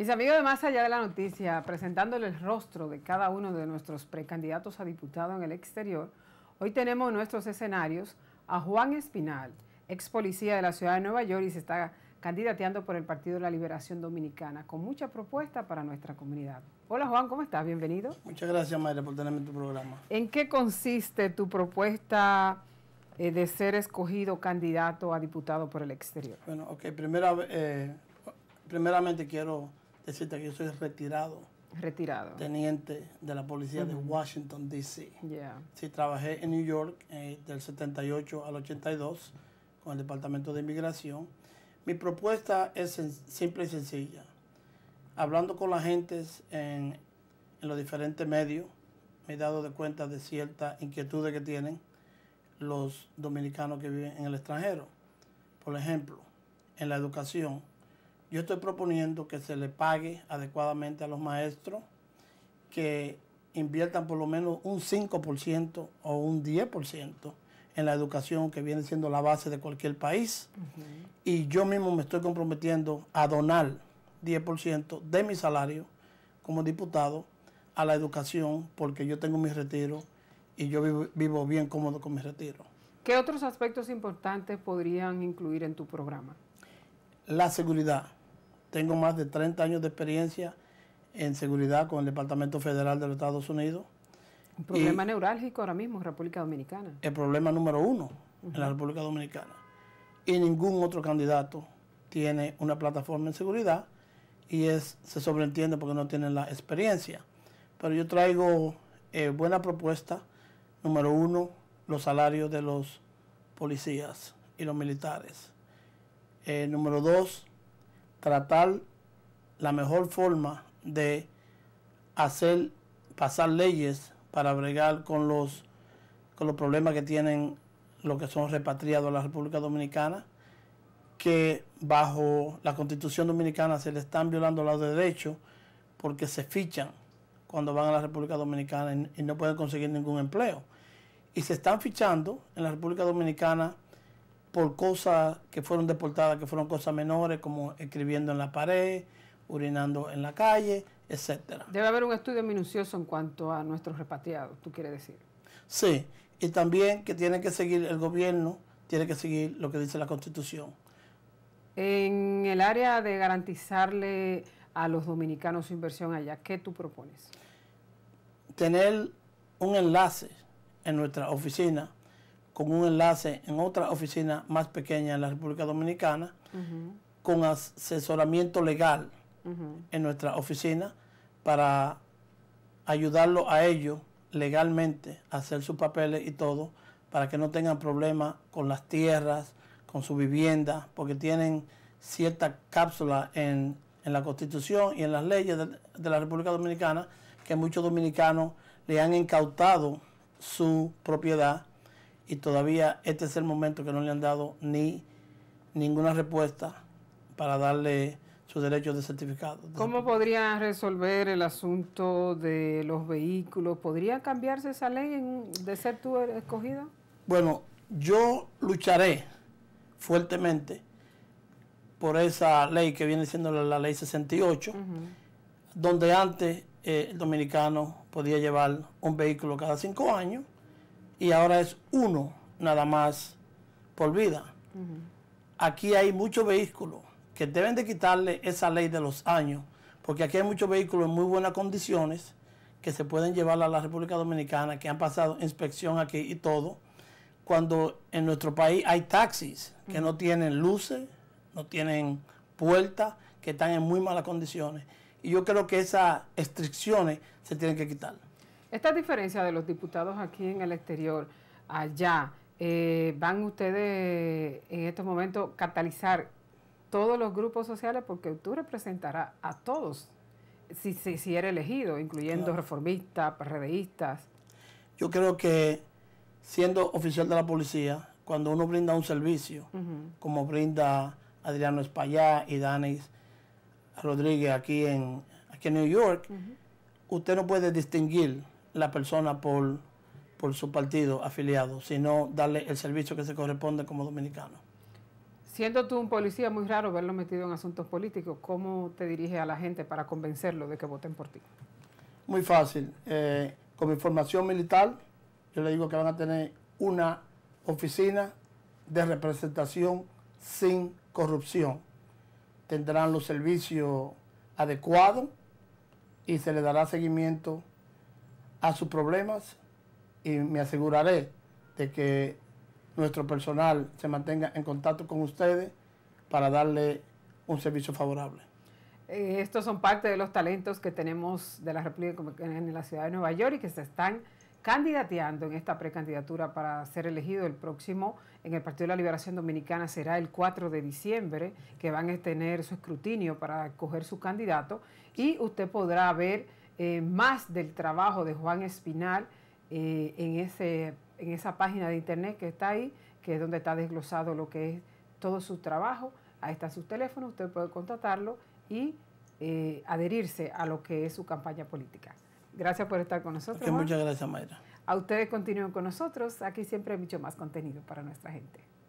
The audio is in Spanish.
Mis amigos de Más Allá de la Noticia, presentándole el rostro de cada uno de nuestros precandidatos a diputado en el exterior, hoy tenemos en nuestros escenarios a Juan Espinal, ex policía de la ciudad de Nueva York y se está candidateando por el Partido de la Liberación Dominicana, con mucha propuesta para nuestra comunidad. Hola Juan, ¿cómo estás? Bienvenido. Muchas gracias Mayra por tenerme en tu programa. ¿En qué consiste tu propuesta eh, de ser escogido candidato a diputado por el exterior? Bueno, ok, primera, eh, primeramente quiero decirte que yo soy retirado. Retirado. Teniente de la policía de Washington, D.C. Sí, trabajé en New York eh, del 78 al 82 con el Departamento de Inmigración. Mi propuesta es simple y sencilla. Hablando con la gente en, los diferentes medios, me he dado de cuenta de ciertas inquietudes que tienen los dominicanos que viven en el extranjero. Por ejemplo, en la educación, yo estoy proponiendo que se le pague adecuadamente a los maestros, que inviertan por lo menos un 5% o un 10% en la educación que viene siendo la base de cualquier país. Y yo mismo me estoy comprometiendo a donar 10% de mi salario como diputado a la educación porque yo tengo mi retiro y yo vivo, vivo bien cómodo con mi retiro. ¿Qué otros aspectos importantes podrían incluir en tu programa? La seguridad. Tengo más de 30 años de experiencia en seguridad con el Departamento Federal de los Estados Unidos. Un problema neurálgico ahora mismo en República Dominicana. El problema número uno en la República Dominicana. Y ningún otro candidato tiene una plataforma en seguridad y es, se sobreentiende porque no tienen la experiencia. Pero yo traigo eh, buena propuesta. Número uno, los salarios de los policías y los militares. Eh, número dos, tratar la mejor forma de hacer pasar leyes para bregar con los, los problemas que tienen los que son repatriados a la República Dominicana, que bajo la Constitución Dominicana se les están violando los derechos porque se fichan cuando van a la República Dominicana y no pueden conseguir ningún empleo. Y se están fichando en la República Dominicana por cosas que fueron deportadas, que fueron cosas menores, como escribiendo en la pared, urinando en la calle, etcétera. Debe haber un estudio minucioso en cuanto a nuestros repatriados, tú quieres decir. Sí, y también que tiene que seguir el gobierno, tiene que seguir lo que dice la Constitución. En el área de garantizarle a los dominicanos su inversión allá, ¿qué tú propones? Tener un enlace en nuestra oficina con un enlace en otra oficina más pequeña en la República Dominicana, con asesoramiento legal en nuestra oficina para ayudarlo a ellos legalmente a hacer sus papeles y todo, para que no tengan problemas con las tierras, con su vivienda, porque tienen cierta cápsula en, la Constitución y en las leyes de la República Dominicana que muchos dominicanos le han incautado su propiedad y todavía este es el momento que no le han dado ni ninguna respuesta para darle sus derechos de certificado. ¿Cómo podría resolver el asunto de los vehículos? ¿Podría cambiarse esa ley de ser tú escogido? Bueno, yo lucharé fuertemente por esa ley que viene siendo la, ley 68, donde antes eh, el dominicano podía llevar un vehículo cada cinco años y ahora es uno nada más por vida. Aquí hay muchos vehículos que deben de quitarle esa ley de los años, porque aquí hay muchos vehículos en muy buenas condiciones que se pueden llevar a la República Dominicana, que han pasado inspección aquí y todo, cuando en nuestro país hay taxis que no tienen luces, no tienen puertas, que están en muy malas condiciones. Y yo creo que esas restricciones se tienen que quitar. Esta diferencia de los diputados aquí en el exterior, allá, eh, ¿van ustedes en estos momentos catalizar todos los grupos sociales? Porque tú representarás a todos, si, si, eres elegido, incluyendo reformistas, redeístas. Yo creo que siendo oficial de la policía, cuando uno brinda un servicio, como brinda Adriano Espaillá y Danis Rodríguez aquí en, New York, usted no puede distinguir la persona por, por su partido afiliado, sino darle el servicio que se corresponde como dominicano. Siendo tú un policía, muy raro verlo metido en asuntos políticos. ¿Cómo te diriges a la gente para convencerlo de que voten por ti? Muy fácil. Eh, con mi formación militar, yo le digo que van a tener una oficina de representación sin corrupción. Tendrán los servicios adecuados y se le dará seguimiento a sus problemas y me aseguraré de que nuestro personal se mantenga en contacto con ustedes para darle un servicio favorable. Eh, estos son parte de los talentos que tenemos de la República en la ciudad de Nueva York y que se están candidateando en esta precandidatura para ser elegido el próximo en el Partido de la Liberación Dominicana será el 4 de diciembre que van a tener su escrutinio para acoger su candidato y usted podrá ver eh, más del trabajo de Juan Espinal eh, en, ese, en esa página de internet que está ahí, que es donde está desglosado lo que es todo su trabajo. Ahí está su teléfono, usted puede contratarlo y eh, adherirse a lo que es su campaña política. Gracias por estar con nosotros. muchas gracias, Mayra. A ustedes continúen con nosotros. Aquí siempre hay mucho más contenido para nuestra gente.